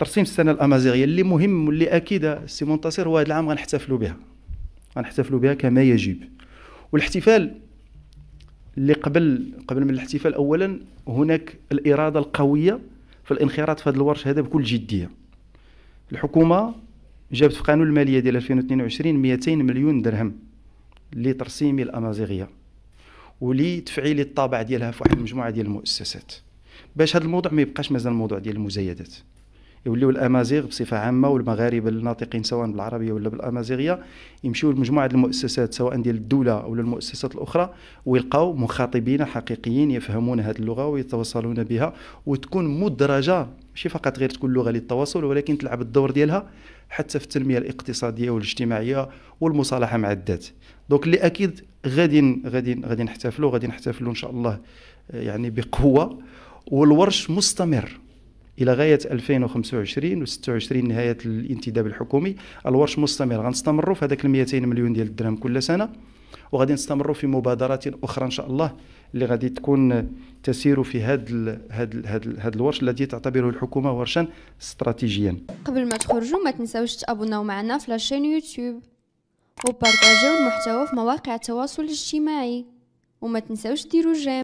ترسيم السنه الامازيغيه اللي مهم واللي اكيد السي منتصر هو هذا العام غنحتفلوا بها غنحتفلوا بها كما يجب والاحتفال اللي قبل قبل من الاحتفال اولا هناك الاراده القويه في الانخراط في هذا الورش هذا بكل جديه الحكومه جابت في قانون الماليه ديال 2022 200 مليون درهم لترسيم الامازيغيه ولتفعيل الطابع ديالها في واحد المجموعه ديال المؤسسات باش هذا الموضوع ما يبقاش مازال موضوع ديال المزايدات يوليو الامازيغ بصفه عامه والمغاربه الناطقين سواء بالعربيه ولا بالامازيغيه يمشيو لمجموعه المؤسسات سواء ديال الدوله ولا المؤسسات الاخرى ويلقاو مخاطبين حقيقيين يفهمون هذه اللغه ويتواصلون بها وتكون مدرجه ماشي فقط غير تكون لغه للتواصل ولكن تلعب الدور ديالها حتى في التنميه الاقتصاديه والاجتماعيه والمصالحه مع الذات دونك اللي اكيد غادي غادي غادي نحتفلوا غادي نحتفلوا ان شاء الله يعني بقوه والورش مستمر الى غايه 2025 و26 نهايه الانتداب الحكومي الورش مستمر غنستمروا في هذاك ال 200 مليون ديال الدرهم كل سنه وغادي نستمروا في مبادرات اخرى ان شاء الله اللي غادي تكون تسير في هذا هذا الورش الذي تعتبره الحكومه ورشا استراتيجيا قبل ما تخرجوا ما تنساوش تابوناو معنا في لاشين يوتيوب وبارطاجيو المحتوى في مواقع التواصل الاجتماعي وما تنساوش ديروا جيم